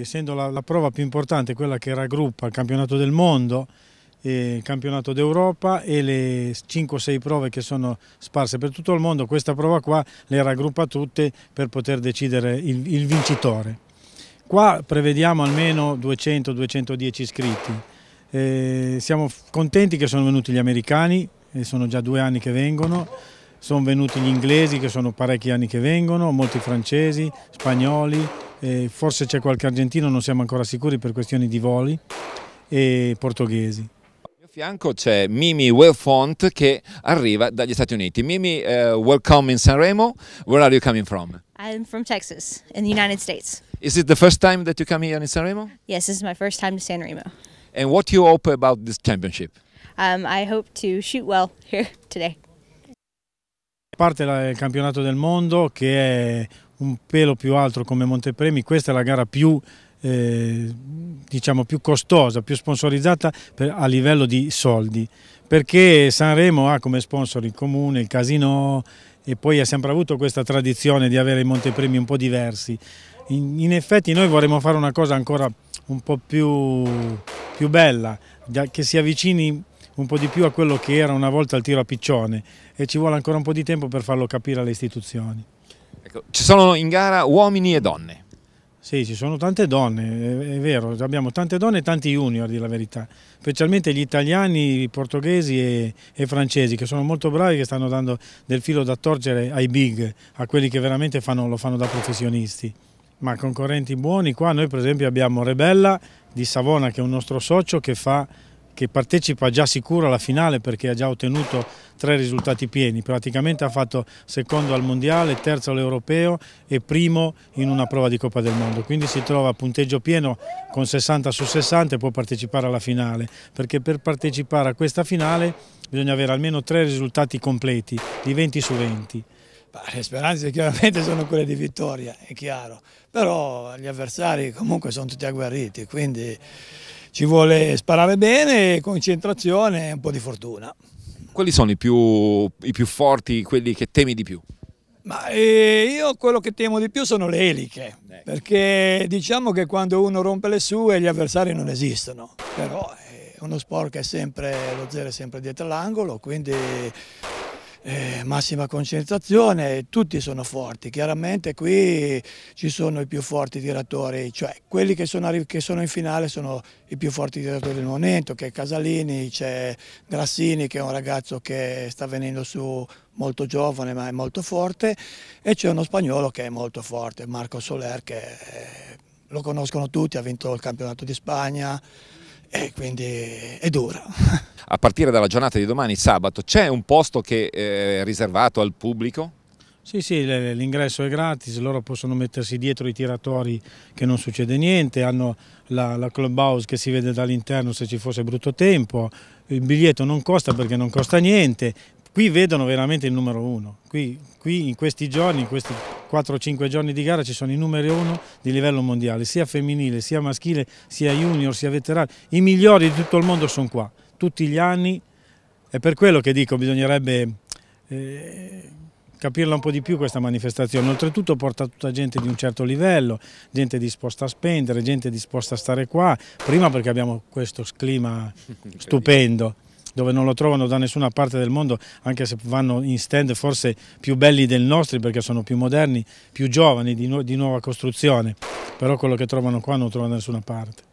essendo la, la, prova più importante quella che raggruppa il campionato del mondo, eh, il campionato d'Europa e le 5-6 prove che sono sparse per tutto il mondo, questa prova qua le raggruppa tutte per poter decidere il, il vincitore. Qua prevediamo almeno 200-210 iscritti. Eh, siamo contenti che sono venuti gli americani, e eh, sono già due anni che vengono, sono venuti gli inglesi che sono parecchi anni che vengono, molti francesi, spagnoli, eh, forse c'è qualche argentino, non siamo ancora sicuri per questioni di voli e portoghesi mio fianco c'è Mimi Wellfont che arriva dagli Stati Uniti. Mimi, uh, welcome in Sanremo. Where are you coming from? I'm from Texas, in the United States. Is it the first time that you come here in Sanremo? Yes, this is my first time to Sanremo. And what you hope about this championship? Um, I hope to shoot well here today. Parte il campionato del mondo che è un pelo più alto come Montepremi, questa è la gara più, eh, diciamo più costosa, più sponsorizzata per, a livello di soldi, perché Sanremo ha come sponsor il comune, il casino e poi ha sempre avuto questa tradizione di avere i Montepremi un po' diversi. In, in effetti noi vorremmo fare una cosa ancora un po' più, più bella, che si avvicini un po' di più a quello che era una volta il tiro a piccione e ci vuole ancora un po' di tempo per farlo capire alle istituzioni. Ecco, ci sono in gara uomini e donne. Sì, ci sono tante donne, è vero, abbiamo tante donne e tanti junior, di la verità, specialmente gli italiani, i portoghesi e, e, francesi, che sono molto bravi, che stanno dando del filo da torcere ai big, a quelli che veramente fanno, lo fanno da professionisti. Ma concorrenti buoni, qua noi per esempio abbiamo Rebella di Savona, che è un nostro socio che fa che partecipa già sicuro alla finale perché ha già ottenuto tre risultati pieni, praticamente ha fatto secondo al mondiale, terzo all'europeo e primo in una prova di Coppa del Mondo, quindi si trova a punteggio pieno con 60 su 60 e può partecipare alla finale, perché per partecipare a questa finale bisogna avere almeno tre risultati completi di 20 su 20. Le speranze chiaramente sono quelle di vittoria, è chiaro, però gli avversari comunque sono tutti agguerriti, quindi ci vuole sparare bene, concentrazione e un po' di fortuna. Quali sono i più, i più forti, quelli che temi di più? Ma, eh, io quello che temo di più sono le eliche, ecco. perché diciamo che quando uno rompe le sue gli avversari non esistono, però eh, uno sport che è sempre, lo zero è sempre dietro l'angolo, quindi eh, massima concentrazione, tutti sono forti, chiaramente qui ci sono i più forti tiratori, cioè quelli che sono, che sono in finale sono i più forti tiratori del momento, che è Casalini, c'è Grassini che è un ragazzo che sta venendo su molto giovane ma è molto forte e c'è uno spagnolo che è molto forte, Marco Soler che è, eh, lo conoscono tutti, ha vinto il campionato di Spagna e quindi è dura. a partire dalla giornata di domani, sabato, c'è un posto che eh, è riservato al pubblico? Sì, sì, l'ingresso è gratis, loro possono mettersi dietro i tiratori che non succede niente, hanno la, la clubhouse che si vede dall'interno se ci fosse brutto tempo, il biglietto non costa perché non costa niente, qui vedono veramente il numero uno, qui, qui in questi giorni, in questi 4-5 giorni di gara ci sono i numeri uno di livello mondiale, sia femminile, sia maschile, sia junior, sia veterano, i migliori di tutto il mondo sono qua tutti gli anni. È per quello che dico bisognerebbe eh, capirla un po' di più questa manifestazione. Oltretutto porta tutta gente di un certo livello, gente disposta a spendere, gente disposta a stare qua. Prima perché abbiamo questo clima stupendo dove non lo trovano da nessuna parte del mondo, anche se vanno in stand forse più belli del nostro perché sono più moderni, più giovani, di, nu di nuova costruzione, però quello che trovano qua non lo trovano da nessuna parte.